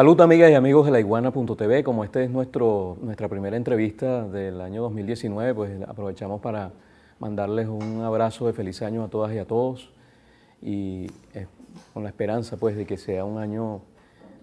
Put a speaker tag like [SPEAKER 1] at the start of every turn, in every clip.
[SPEAKER 1] Salud amigas y amigos de la iguana.tv, como esta es nuestro, nuestra primera entrevista del año 2019, pues aprovechamos para mandarles un abrazo de feliz año a todas y a todos y con la esperanza pues de que sea un año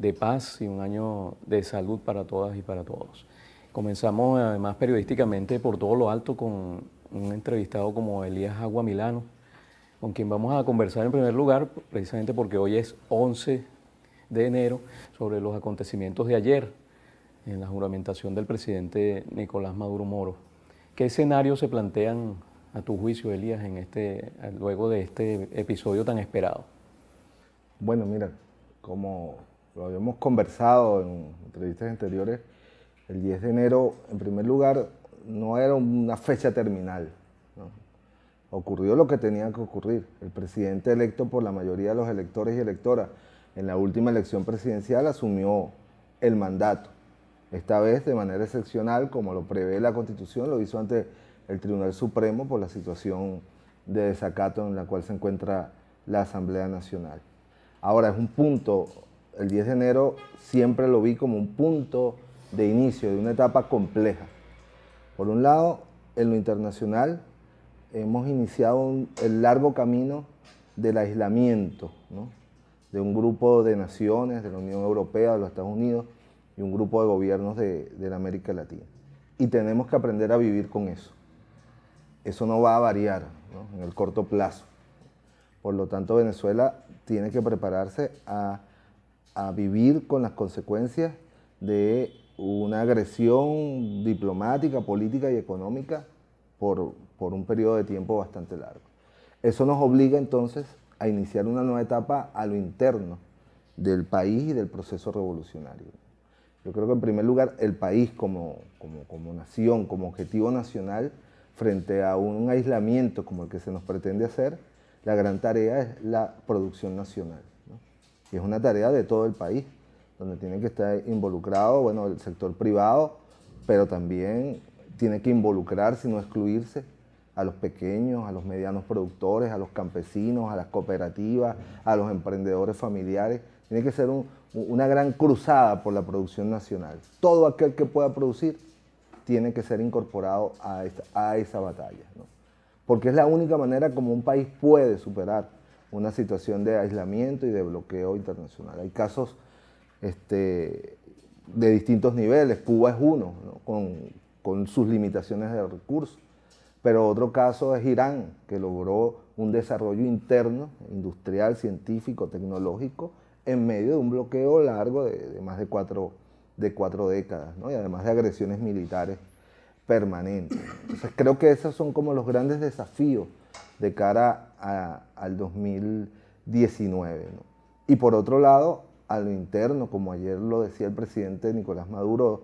[SPEAKER 1] de paz y un año de salud para todas y para todos. Comenzamos además periodísticamente por todo lo alto con un entrevistado como Elías Aguamilano con quien vamos a conversar en primer lugar precisamente porque hoy es 11 de enero sobre los acontecimientos de ayer en la juramentación del presidente Nicolás Maduro Moro. ¿Qué escenarios se plantean a tu juicio, Elías, en este, luego de este episodio tan esperado?
[SPEAKER 2] Bueno, mira, como lo habíamos conversado en entrevistas anteriores, el 10 de enero, en primer lugar, no era una fecha terminal. Ocurrió lo que tenía que ocurrir. El presidente electo por la mayoría de los electores y electoras en la última elección presidencial asumió el mandato. Esta vez de manera excepcional, como lo prevé la Constitución, lo hizo ante el Tribunal Supremo por la situación de desacato en la cual se encuentra la Asamblea Nacional. Ahora es un punto, el 10 de enero siempre lo vi como un punto de inicio de una etapa compleja. Por un lado, en lo internacional hemos iniciado el largo camino del aislamiento, ¿no? de un grupo de naciones de la Unión Europea, de los Estados Unidos y un grupo de gobiernos de, América Latina. Y tenemos que aprender a vivir con eso. Eso no va a variar en el corto plazo. Por lo tanto, Venezuela tiene que prepararse a, vivir con las consecuencias de una agresión diplomática, política y económica por, por, un periodo de tiempo bastante largo. Eso nos obliga entonces a iniciar una nueva etapa a lo interno del país y del proceso revolucionario. Yo creo que en primer lugar el país como, como, nación, como objetivo nacional, frente a un aislamiento como el que se nos pretende hacer, la gran tarea es la producción nacional. Y es una tarea de todo el país, donde tiene que estar involucrado bueno, el sector privado, pero también tiene que involucrarse, no excluirse, a los pequeños, a los medianos productores, a los campesinos, a las cooperativas, a los emprendedores familiares. Tiene que ser una gran cruzada por la producción nacional. Todo aquel que pueda producir tiene que ser incorporado a esa, batalla, porque es la única manera como un país puede superar una situación de aislamiento y de bloqueo internacional. Hay casos este, de distintos niveles, Cuba es uno, con sus limitaciones de recursos pero otro caso es Irán, que logró un desarrollo interno, industrial, científico, tecnológico, en medio de un bloqueo largo de, más de cuatro, de décadas, y además de agresiones militares permanentes. Entonces creo que esos son como los grandes desafíos de cara al 2019. Y por otro lado, a lo interno, como ayer lo decía el presidente Nicolás Maduro,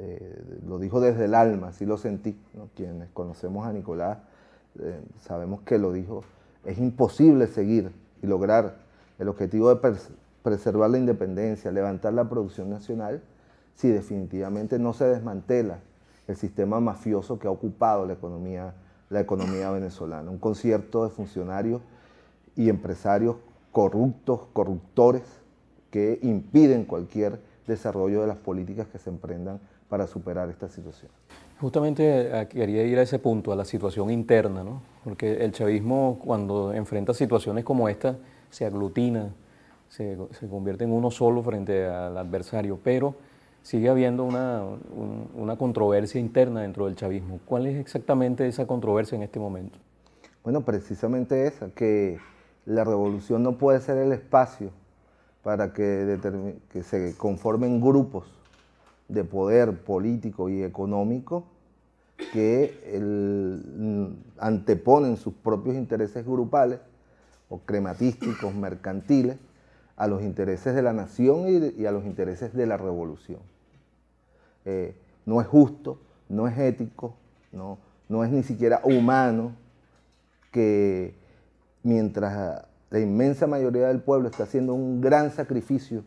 [SPEAKER 2] eh, lo dijo desde el alma, así lo sentí. Quienes conocemos a Nicolás eh, sabemos que lo dijo. Es imposible seguir y lograr el objetivo de preservar la independencia, levantar la producción nacional, si definitivamente no se desmantela el sistema mafioso que ha ocupado la economía venezolana. Un concierto de funcionarios y empresarios corruptos, corruptores, que impiden cualquier desarrollo de las políticas que se emprendan para superar esta situación.
[SPEAKER 1] Justamente eh, quería ir a ese punto, a la situación interna, ¿no? porque el chavismo cuando enfrenta situaciones como esta se aglutina, se, convierte en uno solo frente al adversario, pero sigue habiendo una, controversia interna dentro del chavismo. ¿Cuál es exactamente esa controversia en este momento?
[SPEAKER 2] Bueno, precisamente esa, que la revolución no puede ser el espacio para que se conformen grupos de poder político y económico que mm, anteponen sus propios intereses grupales o crematísticos, mercantiles, a los intereses de la nación y, a los intereses de la revolución. Eh, no es justo, no es ético, no, no es ni siquiera humano que mientras la inmensa mayoría del pueblo está haciendo un gran sacrificio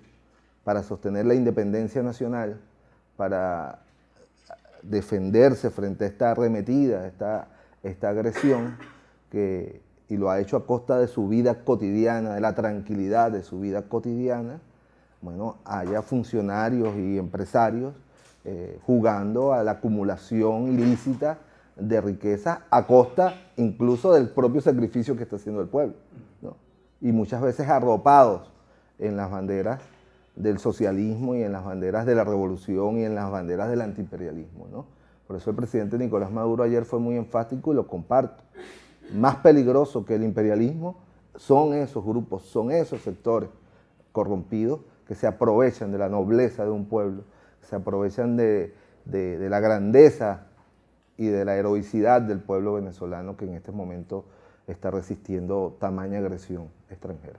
[SPEAKER 2] para sostener la independencia nacional, para defenderse frente a esta arremetida, esta, esta agresión, que, y lo ha hecho a costa de su vida cotidiana, de la tranquilidad de su vida cotidiana, bueno, haya funcionarios y empresarios eh, jugando a la acumulación ilícita de riqueza a costa incluso del propio sacrificio que está haciendo el pueblo, y muchas veces arropados en las banderas del socialismo y en las banderas de la revolución y en las banderas del antiimperialismo. ¿no? Por eso el presidente Nicolás Maduro ayer fue muy enfático y lo comparto. Más peligroso que el imperialismo son esos grupos, son esos sectores corrompidos que se aprovechan de la nobleza de un pueblo, se aprovechan de la grandeza y de la heroicidad del pueblo venezolano que en este momento está resistiendo tamaña agresión extranjera.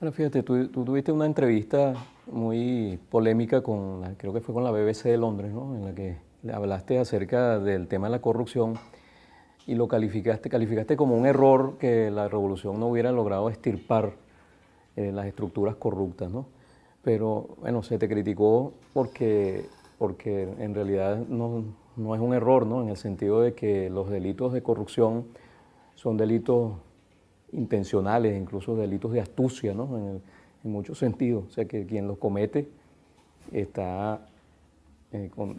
[SPEAKER 1] Bueno, fíjate, tú, tuviste una entrevista muy polémica con, la, creo que fue con la BBC de Londres, ¿no? En la que hablaste acerca del tema de la corrupción y lo calificaste, calificaste como un error que la revolución no hubiera logrado estirpar eh, las estructuras corruptas, Pero, bueno, se te criticó porque, porque en realidad no, no es un error, ¿no? En el sentido de que los delitos de corrupción son delitos intencionales, incluso delitos de astucia, ¿no? en, en, muchos sentidos. O sea, que quien los comete está eh, con,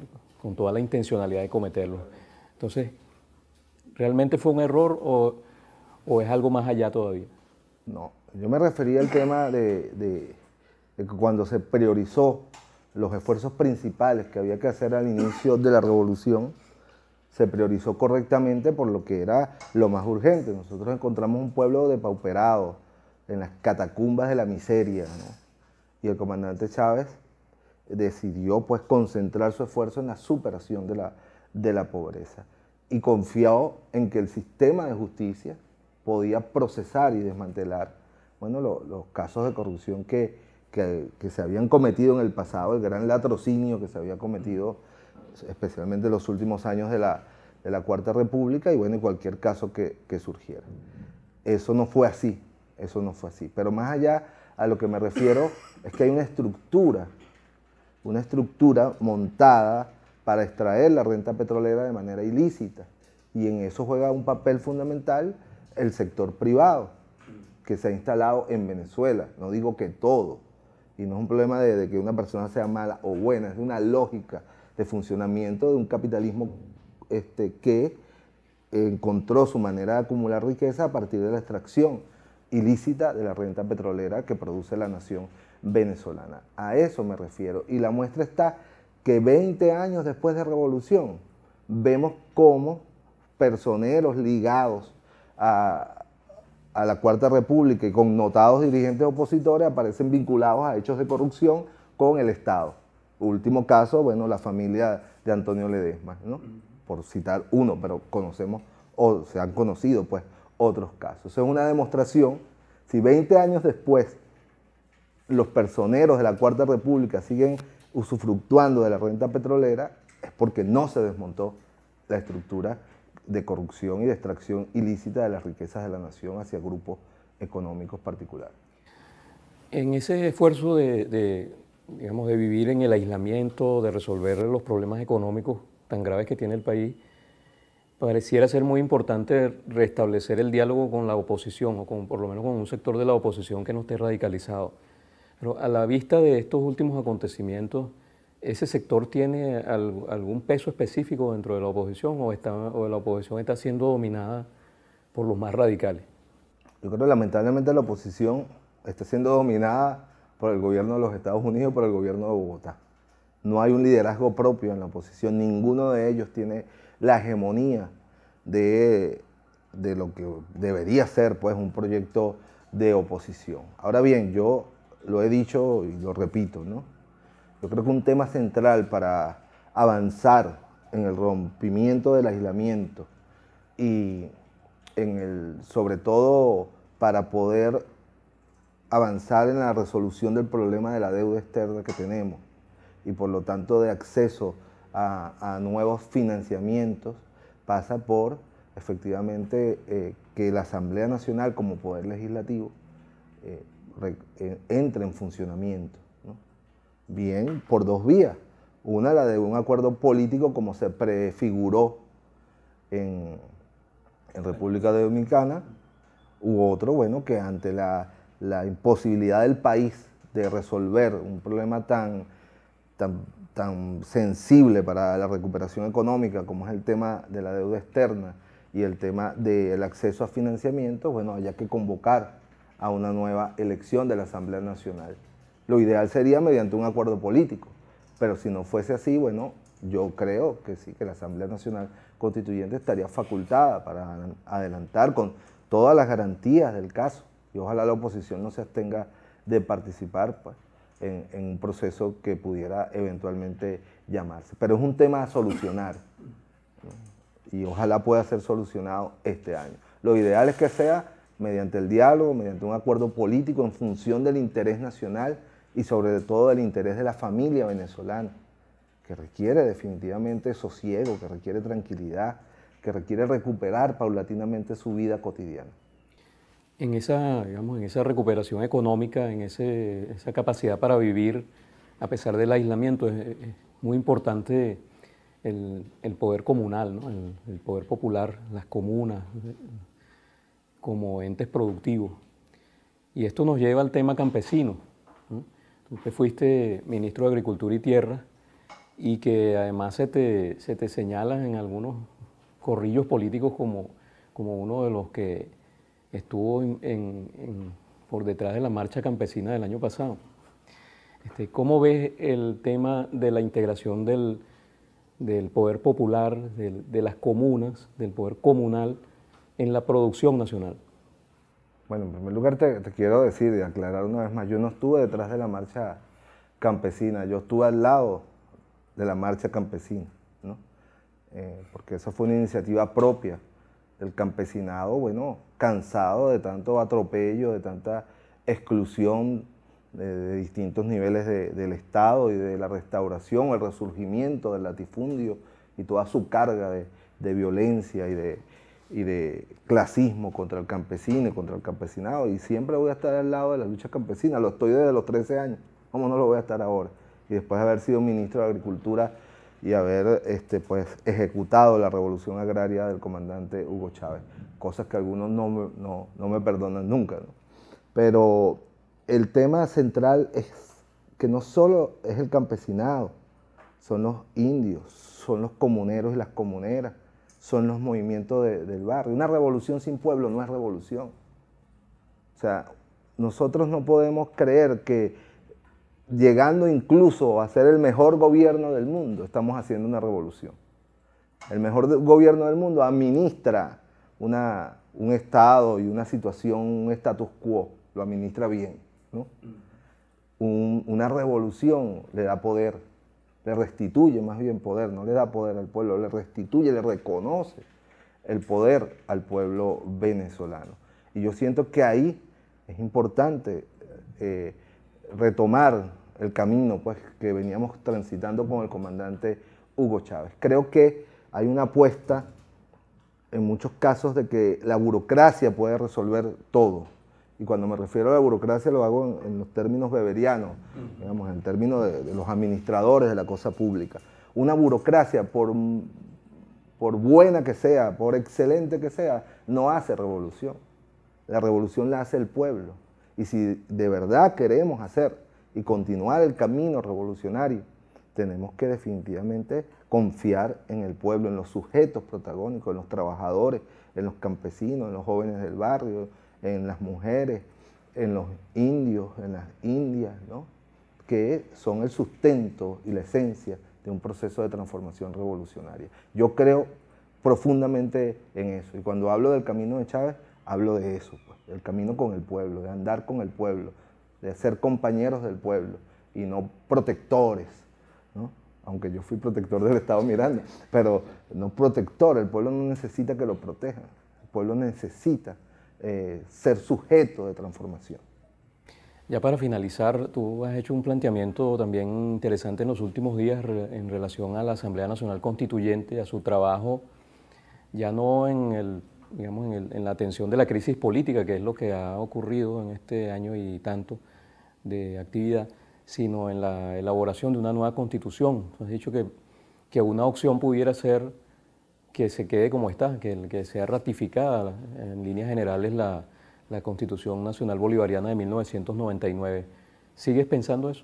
[SPEAKER 1] toda la intencionalidad de cometerlos. Entonces, ¿realmente fue un error o, es algo más allá todavía? No, yo me
[SPEAKER 2] refería al tema de, de que cuando se priorizó los esfuerzos principales que había que hacer al inicio de la revolución, se priorizó correctamente por lo que era lo más urgente. Nosotros encontramos un pueblo depauperado, en las catacumbas de la miseria, y el comandante Chávez decidió pues concentrar su esfuerzo en la superación de la, de la pobreza y confiado en que el sistema de justicia podía procesar y desmantelar bueno, los casos de corrupción que, que, se habían cometido en el pasado, el gran latrocinio que se había cometido especialmente los últimos años de la, Cuarta República y bueno, en cualquier caso que, surgiera. Eso no fue así, eso no fue así. Pero más allá a lo que me refiero es que hay una estructura, una estructura montada para extraer la renta petrolera de manera ilícita. Y en eso juega un papel fundamental el sector privado que se ha instalado en Venezuela. No digo que todo, y no es un problema de que una persona sea mala o buena, es una lógica de funcionamiento de un capitalismo este, que encontró su manera de acumular riqueza a partir de la extracción ilícita de la renta petrolera que produce la nación venezolana. A eso me refiero. Y la muestra está que 20 años después de revolución vemos cómo personeros ligados a, a la Cuarta República y con notados dirigentes opositores aparecen vinculados a hechos de corrupción con el Estado último caso, bueno, la familia de Antonio Ledesma, ¿no? Por citar uno, pero conocemos, o se han conocido, pues, otros casos. es una demostración, si 20 años después los personeros de la Cuarta República siguen usufructuando de la renta petrolera, es porque no se desmontó la estructura de corrupción y de extracción ilícita de las riquezas de la nación hacia grupos económicos particulares.
[SPEAKER 1] En ese esfuerzo de, digamos, de vivir en el aislamiento, de resolver los problemas económicos tan graves que tiene el país, pareciera ser muy importante restablecer el diálogo con la oposición, o con, por lo menos con un sector de la oposición que no esté radicalizado. Pero a la vista de estos últimos acontecimientos, ¿ese sector tiene algún peso específico dentro de la oposición o, está, o la oposición está siendo dominada por los más radicales?
[SPEAKER 2] Yo creo que lamentablemente la oposición está siendo dominada por el gobierno de los Estados Unidos, por el gobierno de Bogotá. No hay un liderazgo propio en la oposición, ninguno de ellos tiene la hegemonía de, lo que debería ser pues, un proyecto de oposición. Ahora bien, yo lo he dicho y lo repito, ¿no? Yo creo que un tema central para avanzar en el rompimiento del aislamiento y en el, sobre todo para poder avanzar en la resolución del problema de la deuda externa que tenemos y por lo tanto de acceso a, nuevos financiamientos pasa por efectivamente eh, que la Asamblea Nacional como poder legislativo eh, eh, entre en funcionamiento. Bien, por dos vías. Una, la de un acuerdo político como se prefiguró en República Dominicana, u otro, bueno, que ante la la imposibilidad del país de resolver un problema tan, tan, sensible para la recuperación económica como es el tema de la deuda externa y el tema del acceso a financiamiento, bueno, haya que convocar a una nueva elección de la Asamblea Nacional. Lo ideal sería mediante un acuerdo político, pero si no fuese así, bueno, yo creo que sí, que la Asamblea Nacional Constituyente estaría facultada para adelantar con todas las garantías del caso y ojalá la oposición no se abstenga de participar pues, en, un proceso que pudiera eventualmente llamarse. Pero es un tema a solucionar y ojalá pueda ser solucionado este año. Lo ideal es que sea mediante el diálogo, mediante un acuerdo político en función del interés nacional y sobre todo del interés de la familia venezolana, que requiere definitivamente sosiego, que requiere tranquilidad, que requiere recuperar paulatinamente su vida cotidiana
[SPEAKER 1] en esa, digamos, en esa recuperación económica, en ese, esa capacidad para vivir a pesar del aislamiento, es, muy importante el, poder comunal, el, poder popular, las comunas como entes productivos. Y esto nos lleva al tema campesino. Tú fuiste ministro de Agricultura y Tierra y que además se te, se te señala en algunos corrillos políticos como, como uno de los que estuvo por detrás de la marcha campesina del año pasado. Este, ¿Cómo ves el tema de la integración del, poder popular, de las comunas, del poder comunal en la producción nacional?
[SPEAKER 2] Bueno, en primer lugar te, quiero decir y aclarar una vez más, yo no estuve detrás de la marcha campesina, yo estuve al lado de la marcha campesina, eh, porque eso fue una iniciativa propia el campesinado, bueno, cansado de tanto atropello, de tanta exclusión eh, de, distintos niveles del Estado y de la restauración, el resurgimiento del latifundio y toda su carga de, violencia y de, clasismo contra el campesino y contra el campesinado. Y siempre voy a estar al lado de la lucha campesina. Lo estoy desde los 13 años. ¿Cómo no lo voy a estar ahora? Y después de haber sido ministro de Agricultura y haber este, pues, ejecutado la revolución agraria del comandante Hugo Chávez, cosas que algunos no me, perdonan nunca. Pero el tema central es que no solo es el campesinado, son los indios, son los comuneros y las comuneras, son los movimientos del barrio. Una revolución sin pueblo no es revolución. O sea, nosotros no podemos creer que llegando incluso a ser el mejor gobierno del mundo, estamos haciendo una revolución. El mejor gobierno del mundo administra una, un Estado y una situación, un status quo, lo administra bien. una revolución le da poder, le restituye más bien poder, no le da poder al pueblo, le restituye, le reconoce el poder al pueblo venezolano. Y yo siento que ahí es importante eh, retomar el camino pues, que veníamos transitando con el comandante Hugo Chávez. Creo que hay una apuesta en muchos casos de que la burocracia puede resolver todo. Y cuando me refiero a la burocracia lo hago en, los términos beberianos, digamos, en términos de, los administradores de la cosa pública. Una burocracia, por, por buena que sea, por excelente que sea, no hace revolución. La revolución la hace el pueblo. Y si de verdad queremos hacer y continuar el camino revolucionario, tenemos que definitivamente confiar en el pueblo, en los sujetos protagónicos, en los trabajadores, en los campesinos, en los jóvenes del barrio, en las mujeres, en los indios, en las indias, que son el sustento y la esencia de un proceso de transformación revolucionaria. Yo creo profundamente en eso. Y cuando hablo del camino de Chávez, hablo de eso, pues, el camino con el pueblo, de andar con el pueblo, de ser compañeros del pueblo y no protectores, aunque yo fui protector del Estado Miranda, pero no protector, el pueblo no necesita que lo protejan, el pueblo necesita eh, ser sujeto de transformación.
[SPEAKER 1] Ya para finalizar, tú has hecho un planteamiento también interesante en los últimos días en relación a la Asamblea Nacional Constituyente, a su trabajo, ya no en el digamos, en, en, la atención de la crisis política, que es lo que ha ocurrido en este año y tanto, de actividad, sino en la elaboración de una nueva constitución. Has dicho que, que una opción pudiera ser que se quede como está, que, que sea ratificada en líneas generales la, Constitución Nacional Bolivariana de 1999. ¿Sigues pensando eso?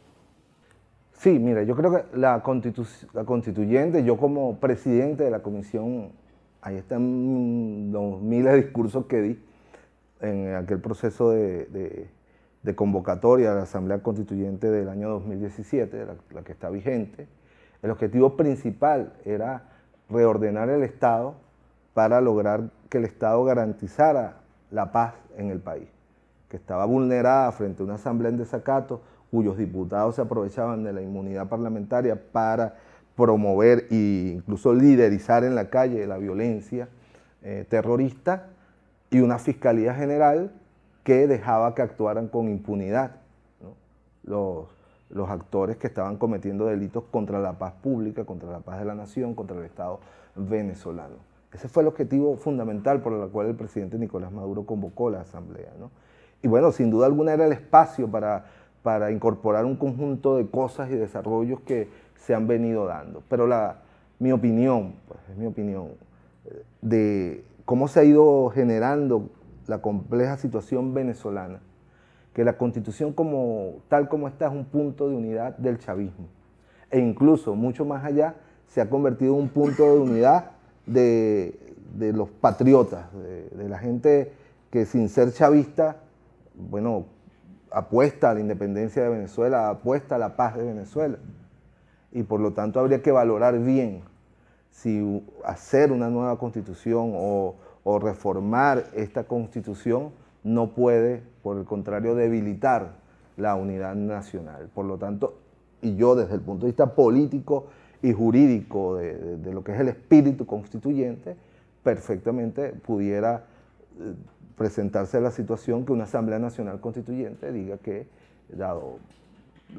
[SPEAKER 1] Sí, mira, yo creo que la,
[SPEAKER 2] constituyente, yo como presidente de la comisión, ahí están los miles de discursos que di en aquel proceso de, de convocatoria a la Asamblea Constituyente del año 2017, la, que está vigente, el objetivo principal era reordenar el Estado para lograr que el Estado garantizara la paz en el país, que estaba vulnerada frente a una asamblea en desacato cuyos diputados se aprovechaban de la inmunidad parlamentaria para promover e incluso liderizar en la calle la violencia eh, terrorista y una Fiscalía General que dejaba que actuaran con impunidad los, los actores que estaban cometiendo delitos contra la paz pública, contra la paz de la nación, contra el Estado venezolano. Ese fue el objetivo fundamental por el cual el presidente Nicolás Maduro convocó la asamblea. ¿no? Y bueno, sin duda alguna era el espacio para, para incorporar un conjunto de cosas y desarrollos que se han venido dando. Pero la, mi opinión, pues, es mi opinión, eh, de cómo se ha ido generando la compleja situación venezolana, que la constitución como, tal como está es un punto de unidad del chavismo. E incluso mucho más allá se ha convertido en un punto de unidad de, de los patriotas, de, de la gente que sin ser chavista, bueno, apuesta a la independencia de Venezuela, apuesta a la paz de Venezuela. Y por lo tanto habría que valorar bien si hacer una nueva constitución o o reformar esta constitución no puede, por el contrario, debilitar la unidad nacional. Por lo tanto, y yo desde el punto de vista político y jurídico de, lo que es el espíritu constituyente, perfectamente pudiera eh, presentarse la situación que una Asamblea Nacional Constituyente diga que, dado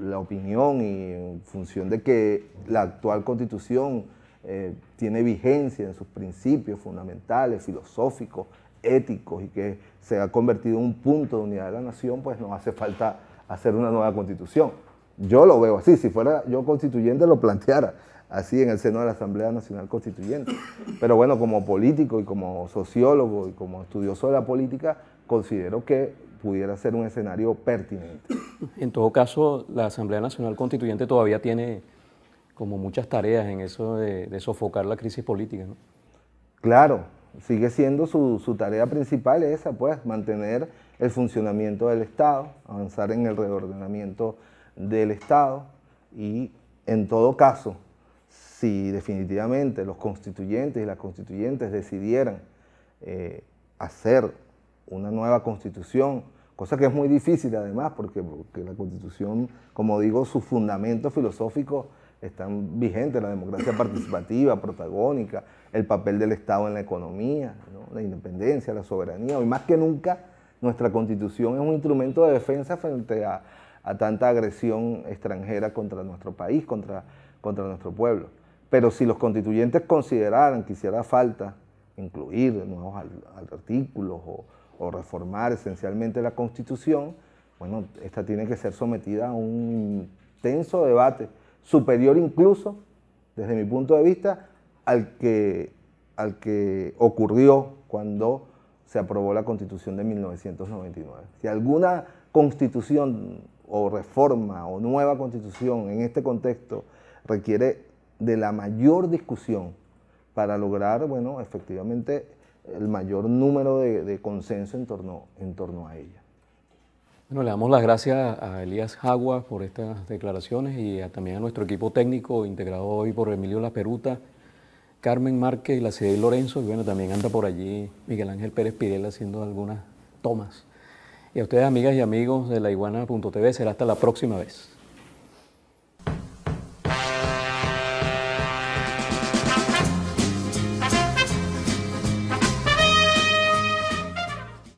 [SPEAKER 2] la opinión y en función de que la actual constitución eh, tiene vigencia en sus principios fundamentales, filosóficos, éticos y que se ha convertido en un punto de unidad de la nación, pues no hace falta hacer una nueva constitución. Yo lo veo así, si fuera yo constituyente lo planteara así en el seno de la Asamblea Nacional Constituyente. Pero bueno, como político y como sociólogo y como estudioso de la política, considero que pudiera ser un escenario pertinente.
[SPEAKER 1] En todo caso, la Asamblea Nacional Constituyente todavía tiene como muchas tareas en eso de, sofocar la crisis política. ¿no? Claro,
[SPEAKER 2] sigue siendo su, tarea principal esa, pues, mantener el funcionamiento del Estado, avanzar en el reordenamiento del Estado y en todo caso, si definitivamente los constituyentes y las constituyentes decidieran eh, hacer una nueva constitución, cosa que es muy difícil además, porque la constitución, como digo, su fundamento filosófico están vigentes la democracia participativa, protagónica, el papel del Estado en la economía, la independencia, la soberanía. Hoy más que nunca nuestra constitución es un instrumento de defensa frente a, tanta agresión extranjera contra nuestro país, contra, nuestro pueblo. Pero si los constituyentes consideraran que hiciera falta incluir nuevos artículos o, reformar esencialmente la constitución, bueno, esta tiene que ser sometida a un tenso debate superior incluso, desde mi punto de vista, al que, al que ocurrió cuando se aprobó la constitución de 1999. Si alguna constitución o reforma o nueva constitución en este contexto requiere de la mayor discusión para lograr, bueno, efectivamente el mayor número de, consenso en torno, en torno a ella.
[SPEAKER 1] Bueno, le damos las gracias a Elías Jagua por estas declaraciones y también a nuestro equipo técnico integrado hoy por Emilio La Peruta, Carmen Márquez y la CD Lorenzo. Y bueno, también anda por allí Miguel Ángel Pérez Pirela haciendo algunas tomas. Y a ustedes, amigas y amigos de la iguana.tv, será hasta la próxima vez.